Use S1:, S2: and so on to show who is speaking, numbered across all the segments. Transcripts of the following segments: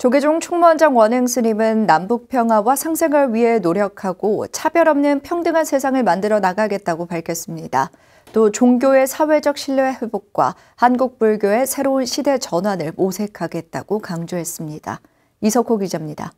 S1: 조계종 총무원장 원행 스님은 남북 평화와 상생을 위해 노력하고 차별 없는 평등한 세상을 만들어 나가겠다고 밝혔습니다. 또 종교의 사회적 신뢰 회복과 한국 불교의 새로운 시대 전환을 모색하겠다고 강조했습니다. 이석호 기자입니다.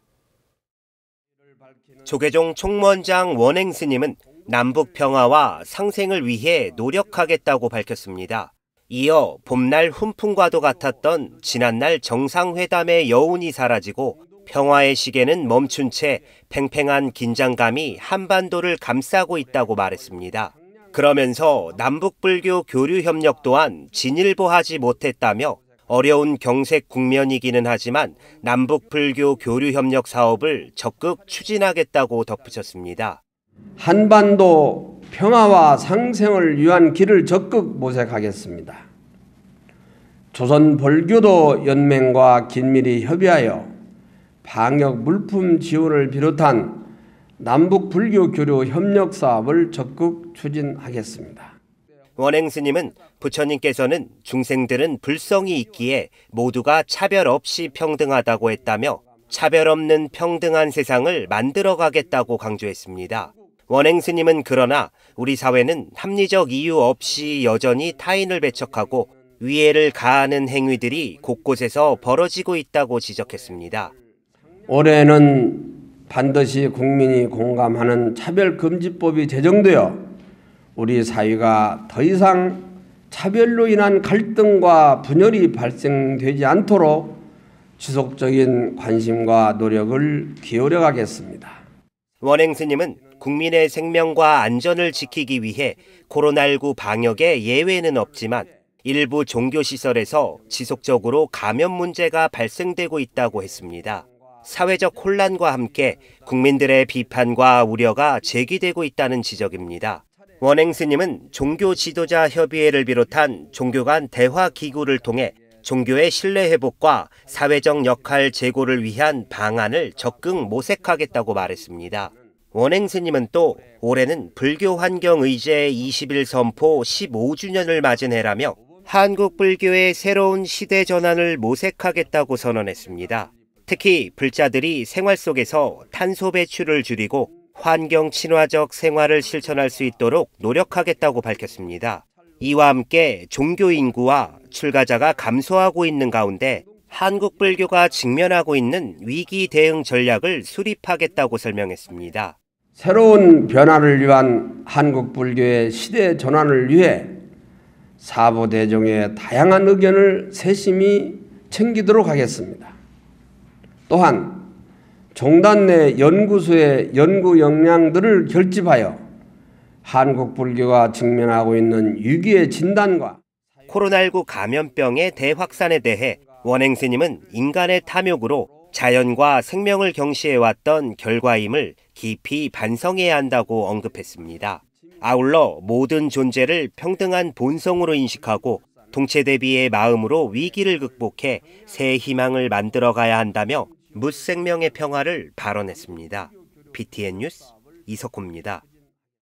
S1: 조계종 총무원장 원행 스님은 남북 평화와 상생을 위해 노력하겠다고 밝혔습니다. 이어 봄날 훈풍과도 같았던 지난날 정상회담의 여운이 사라지고 평화의 시계는 멈춘 채 팽팽한 긴장감이 한반도를 감싸고 있다고 말했습니다. 그러면서 남북불교 교류협력 또한 진일보하지 못했다며 어려운 경색 국면이기는 하지만 남북불교 교류협력 사업을 적극 추진하겠다고 덧붙였습니다.
S2: 한반도 평화와 상생을 위한 길을 적극 모색하겠습니다. 조선 벌교도 연맹과 긴밀히 협의하여 방역 물품 지원을 비롯한 남북 불교 교류 협력 사업을 적극 추진하겠습니다.
S1: 원행 스님은 부처님께서는 중생들은 불성이 있기에 모두가 차별 없이 평등하다고 했다며 차별 없는 평등한 세상을 만들어 가겠다고 강조했습니다. 원행스님은 그러나 우리 사회는 합리적 이유 없이 여전히 타인을 배척하고 위해를 가하는 행위들이 곳곳에서 벌어지고 있다고
S2: 지적했습니다. 올해는 반드시 국민이 공감하는 차별금지법이 제정되어 우리 사회가 더 이상 차별로 인한 갈등과 분열이 발생되지 않도록 지속적인 관심과 노력을 기울여 가겠습니다. 원행 스님은
S1: 국민의 생명과 안전을 지키기 위해 코로나19 방역에 예외는 없지만 일부 종교시설에서 지속적으로 감염 문제가 발생되고 있다고 했습니다. 사회적 혼란과 함께 국민들의 비판과 우려가 제기되고 있다는 지적입니다. 원행 스님은 종교 지도자 협의회를 비롯한 종교 간 대화 기구를 통해 종교의 신뢰 회복과 사회적 역할 제고를 위한 방안을 적극 모색하겠다고 말했습니다. 원행스님은 또 올해는 불교 환경 의제 21 선포 15주년을 맞은 해라며 한국 불교의 새로운 시대 전환을 모색하겠다고 선언했습니다. 특히 불자들이 생활 속에서 탄소 배출을 줄이고 환경 친화적 생활을 실천할 수 있도록 노력하겠다고 밝혔습니다. 이와 함께 종교 인구와 출가자가 감소하고 있는 가운데 한국 불교가 직면하고 있는 위기 대응 전략을 수립하겠다고 설명했습니다.
S2: 새로운 변화를 위한 한국 불교의 시대 전환을 위해 사보대종의 다양한 의견을 세심히 챙기도록 하겠습니다. 또한 종단 내 연구소의 연구 역량들을 결집하여 한국 불교가 직면하고 있는 위기의 진단과 코로나19 감염병의 대확산에 대해 원행 스님은 인간의
S1: 탐욕으로 자연과 생명을 경시해왔던 결과임을 깊이 반성해야 한다고 언급했습니다. 아울러 모든 존재를 평등한 본성으로 인식하고 동체 대비의 마음으로 위기를 극복해 새 희망을 만들어 가야 한다며 무생명의 평화를 발언했습니다. BTN 뉴스 이석호입니다.